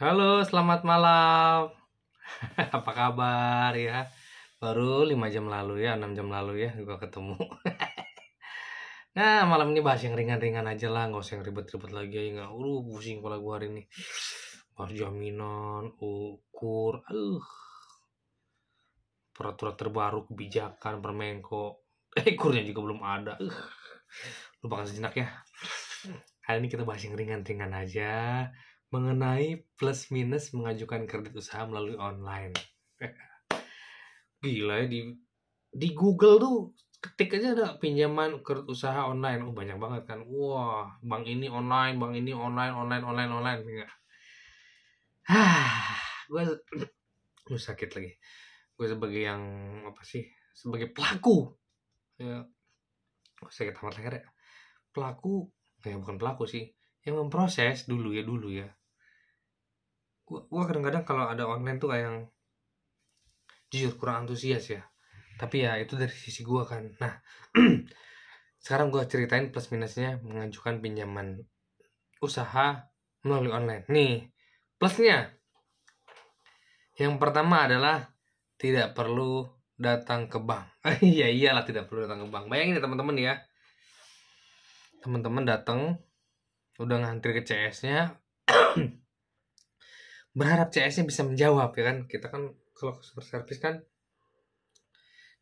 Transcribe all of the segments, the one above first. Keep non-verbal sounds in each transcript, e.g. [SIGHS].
Halo, selamat malam. [LAUGHS] Apa kabar ya? Baru 5 jam lalu ya, 6 jam lalu ya gua ketemu. [LAUGHS] nah, malam ini bahas yang ringan-ringan aja lah, nggak usah yang ribet-ribet lagi ya. Enggak, uh, pusing kepala gua hari ini. Bahas jaminan, ukur, uh. Peraturan terbaru kebijakan Permenko. Eh, kurnya juga belum ada. Uh. Lupakan sejenak ya. Kali ini kita bahas yang ringan-ringan aja mengenai plus minus mengajukan kredit usaha melalui online. Gila ya di di Google tuh ketik aja ada pinjaman kredit usaha online. Oh banyak banget kan. Wah, bank ini online, bank ini online, online, online, online. Enggak. Ah, gue gue sakit lagi. Gue sebagai yang apa sih? Sebagai pelaku. Ya. sakit amat leher ya. Pelaku, ya bukan pelaku sih. Yang memproses dulu ya dulu ya gua kadang-kadang kalau ada online tuh kayak yang jujur kurang antusias ya tapi ya itu dari sisi gua kan nah [CLEARS THROAT] sekarang gua ceritain plus minusnya mengajukan pinjaman usaha melalui online nih plusnya yang pertama adalah tidak perlu datang ke bank. [LAUGHS] Eh, iya iyalah tidak perlu datang ke bank. Bayangin ya teman-teman ya. Teman-teman datang udah ngantri ke CS-nya [CLEARS THROAT] berharap CS-nya bisa menjawab ya kan kita kan kalau customer service kan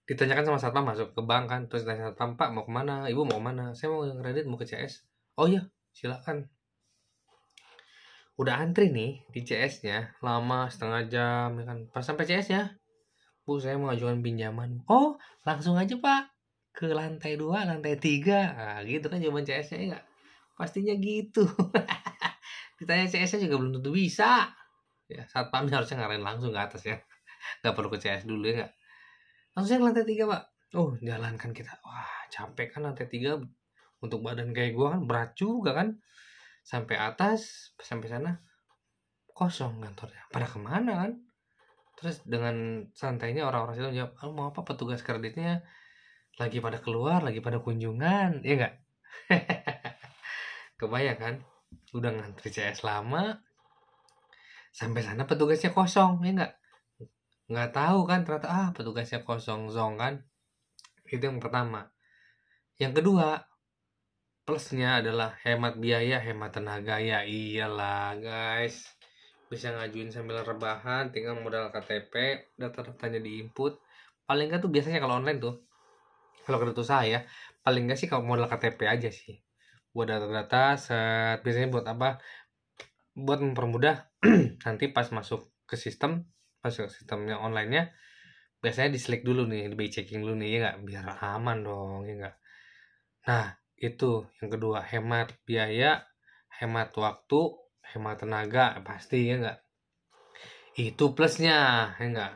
ditanyakan sama satpam masuk ke bank kan terus tanya satpam pak mau kemana ibu mau kemana saya mau kredit mau ke CS oh iya silakan udah antri nih di CS nya lama setengah jam ya kan pas sampai CS nya bu saya mau ajukan pinjaman oh langsung aja pak ke lantai dua lantai tiga nah, gitu kan jawaban CS nya ya pastinya gitu [LAUGHS] ditanya CS nya juga belum tentu bisa ya satpamnya harusnya ngarahin langsung ke atas ya [LAUGHS] nggak perlu ke CS dulu ya nggak langsung ke lantai tiga pak oh jalankan kita wah capek kan lantai tiga untuk badan kayak gue kan berat juga kan sampai atas sampai sana kosong kantornya pada kemana kan terus dengan santainya orang-orang itu jawab oh, mau apa petugas kreditnya lagi pada keluar lagi pada kunjungan ya nggak [LAUGHS] kebayang kan udah ngantri CS lama sampai sana petugasnya kosong ya nggak nggak tahu kan ternyata ah petugasnya kosong zong kan itu yang pertama yang kedua plusnya adalah hemat biaya hemat tenaga ya iyalah guys bisa ngajuin sambil rebahan tinggal modal KTP data-datanya input paling nggak tuh biasanya kalau online tuh kalau kredit usaha ya paling nggak sih kalau modal KTP aja sih buat data-data set biasanya buat apa buat mempermudah [CLEARS THROAT] nanti pas masuk ke sistem masuk ke sistemnya onlinenya biasanya di select dulu nih di checking dulu nih ya nggak biar aman dong ya nggak nah itu yang kedua hemat biaya hemat waktu hemat tenaga pasti ya nggak itu plusnya ya nggak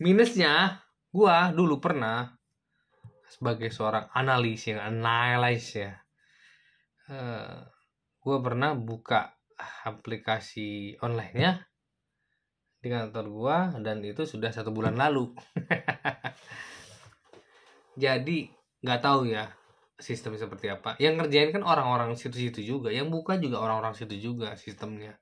minusnya gua dulu pernah sebagai seorang analis yang analyze ya eh, gue pernah buka aplikasi online-nya di kantor gue dan itu sudah satu bulan lalu [LAUGHS] jadi nggak tahu ya sistem seperti apa yang ngerjain kan orang-orang situ-situ juga yang buka juga orang-orang situ juga sistemnya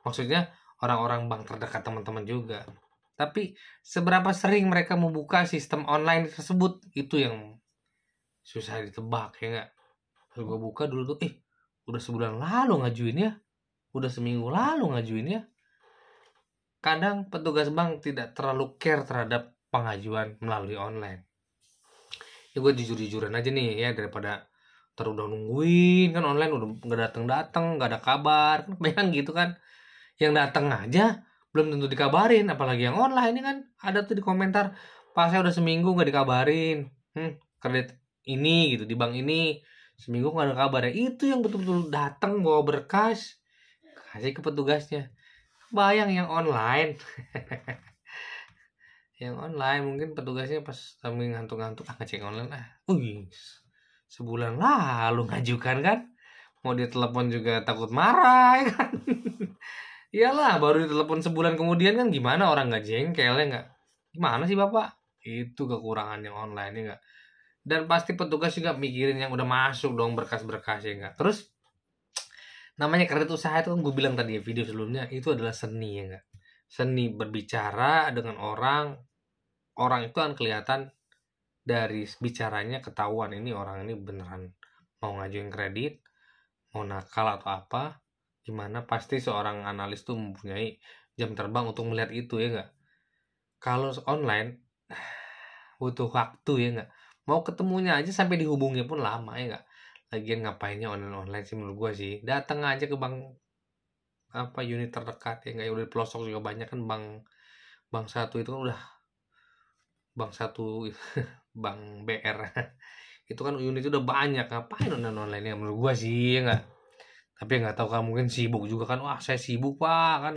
maksudnya orang-orang bank terdekat teman-teman juga tapi seberapa sering mereka membuka sistem online tersebut itu yang susah ditebak ya nggak gue buka dulu tuh eh udah sebulan lalu ngajuin ya udah seminggu lalu ngajuin ya kadang petugas bank tidak terlalu care terhadap pengajuan melalui online ya gue jujur-jujuran aja nih ya daripada terudah udah nungguin kan online udah nggak datang datang nggak ada kabar kan bayang gitu kan yang datang aja belum tentu dikabarin apalagi yang online ini kan ada tuh di komentar pas saya udah seminggu nggak dikabarin hmm, kredit ini gitu di bank ini seminggu nggak ada kabar itu yang betul-betul datang bawa berkas kasih ke petugasnya bayang yang online [LAUGHS] yang online mungkin petugasnya pas sambil ngantuk-ngantuk ah ngecek online ah uis sebulan lalu ngajukan kan mau ditelepon juga takut marah ya kan [LAUGHS] iyalah baru ditelepon sebulan kemudian kan gimana orang nggak jengkel ya nggak gimana sih bapak itu kekurangan yang online ya nggak dan pasti petugas juga mikirin yang udah masuk dong berkas-berkas ya enggak terus namanya kredit usaha itu kan gue bilang tadi ya video sebelumnya itu adalah seni ya enggak seni berbicara dengan orang orang itu kan kelihatan dari bicaranya ketahuan ini orang ini beneran mau ngajuin kredit mau nakal atau apa gimana pasti seorang analis tuh mempunyai jam terbang untuk melihat itu ya enggak kalau online [SIGHS] butuh waktu ya enggak mau ketemunya aja sampai dihubungi pun lama ya nggak lagian ngapainnya online online sih menurut gua sih datang aja ke bank apa unit terdekat ya nggak ya udah pelosok juga banyak kan bank bank satu itu kan udah bank satu [LAUGHS] bank BR [LAUGHS] itu kan unit udah banyak ngapain online online ya menurut gua sih ya nggak tapi nggak tahu kan mungkin sibuk juga kan wah saya sibuk pak kan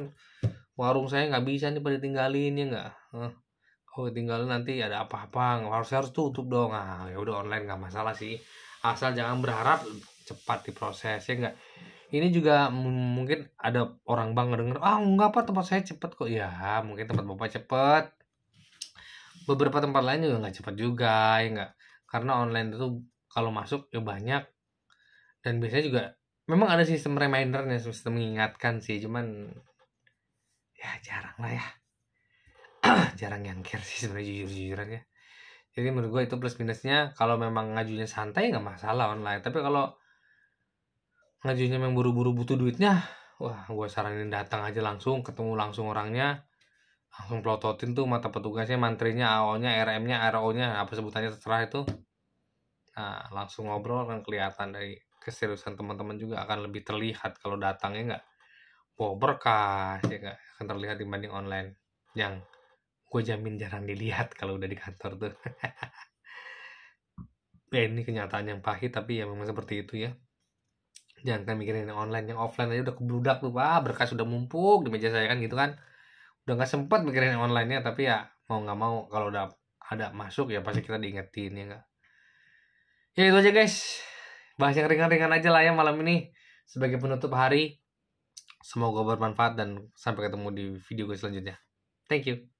warung saya nggak bisa nih pada tinggalin ya nggak oh tinggal nanti ada apa-apa harus harus tutup dong ah ya udah online nggak masalah sih asal jangan berharap cepat diproses ya enggak ini juga mungkin ada orang bang denger ah enggak apa tempat saya cepet kok ya mungkin tempat bapak cepet beberapa tempat lain juga nggak cepet juga ya enggak karena online itu kalau masuk ya banyak dan biasanya juga memang ada sistem remindernya sistem mengingatkan sih cuman ya jarang lah ya [CLEARS THROAT] jarang nyangkir sih sebenarnya jujur jujur aja. Ya. jadi menurut gue itu plus minusnya kalau memang ngajunya santai nggak masalah online tapi kalau ngajunya memang buru-buru butuh duitnya wah gue saranin datang aja langsung ketemu langsung orangnya langsung plototin tuh mata petugasnya mantrinya AO nya RM nya RO nya apa sebutannya terserah itu nah langsung ngobrol kan kelihatan dari keseriusan teman-teman juga akan lebih terlihat kalau datangnya nggak berkah ya nggak akan terlihat dibanding online yang gue jamin jarang dilihat kalau udah di kantor tuh [LAUGHS] ya ini kenyataan yang pahit tapi ya memang seperti itu ya jangan kan mikirin yang online yang offline aja udah kebludak tuh pak berkas sudah mumpuk di meja saya kan gitu kan udah nggak sempat mikirin yang online ya tapi ya mau nggak mau kalau udah ada masuk ya pasti kita diingetin ya nggak ya itu aja guys bahas yang ringan-ringan aja lah ya malam ini sebagai penutup hari semoga bermanfaat dan sampai ketemu di video gue selanjutnya thank you